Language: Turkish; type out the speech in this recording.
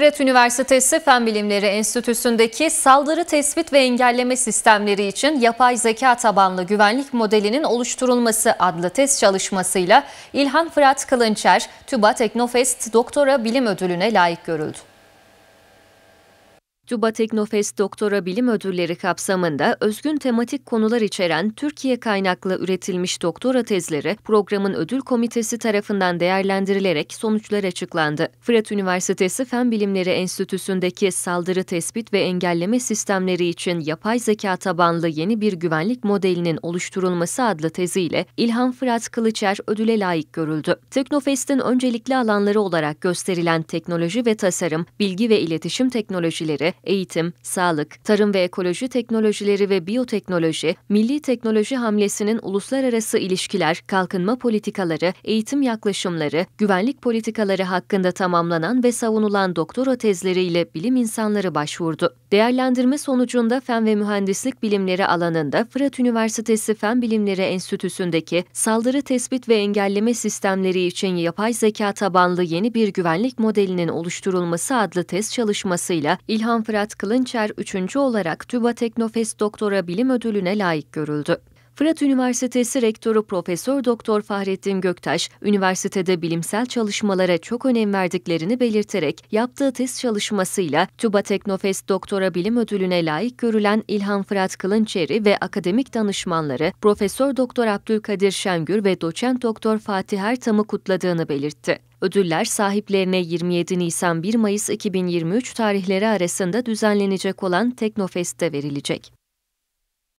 Fırat Üniversitesi Fen Bilimleri Enstitüsü'ndeki saldırı tespit ve engelleme sistemleri için yapay zeka tabanlı güvenlik modelinin oluşturulması adlı test çalışmasıyla İlhan Fırat Kılınçer, TÜBA Teknofest Doktora Bilim Ödülü'ne layık görüldü. TÜBA Teknofest Doktora Bilim Ödülleri kapsamında özgün tematik konular içeren Türkiye kaynaklı üretilmiş doktora tezleri programın ödül komitesi tarafından değerlendirilerek sonuçlar açıklandı. Fırat Üniversitesi Fen Bilimleri Enstitüsü'ndeki saldırı tespit ve engelleme sistemleri için yapay zeka tabanlı yeni bir güvenlik modelinin oluşturulması adlı teziyle İlhan Fırat Kılıçer ödüle layık görüldü. Teknofest'in öncelikli alanları olarak gösterilen teknoloji ve tasarım, bilgi ve iletişim teknolojileri, eğitim, sağlık, tarım ve ekoloji teknolojileri ve biyoteknoloji, milli teknoloji hamlesinin uluslararası ilişkiler, kalkınma politikaları, eğitim yaklaşımları, güvenlik politikaları hakkında tamamlanan ve savunulan doktora tezleriyle bilim insanları başvurdu. Değerlendirme sonucunda fen ve mühendislik bilimleri alanında Fırat Üniversitesi Fen Bilimleri Enstitüsü'ndeki saldırı tespit ve engelleme sistemleri için yapay zeka tabanlı yeni bir güvenlik modelinin oluşturulması adlı tez çalışmasıyla İlhan Başkan Fırat Kılınçer 3. olarak TÜBA Teknofest Doktora Bilim Ödülü'ne layık görüldü. Fırat Üniversitesi Rektörü Profesör Doktor Fahrettin Göktaş, üniversitede bilimsel çalışmalara çok önem verdiklerini belirterek yaptığı tez çalışmasıyla TÜBA Teknofest Doktora Bilim Ödülü'ne layık görülen İlhan Fırat Kılınçeri ve akademik danışmanları Profesör Doktor Abdülkadir Şengür ve Doçent Doktor Fatih Ertam'ı kutladığını belirtti. Ödüller sahiplerine 27 Nisan 1 Mayıs 2023 tarihleri arasında düzenlenecek olan Teknofest'te verilecek.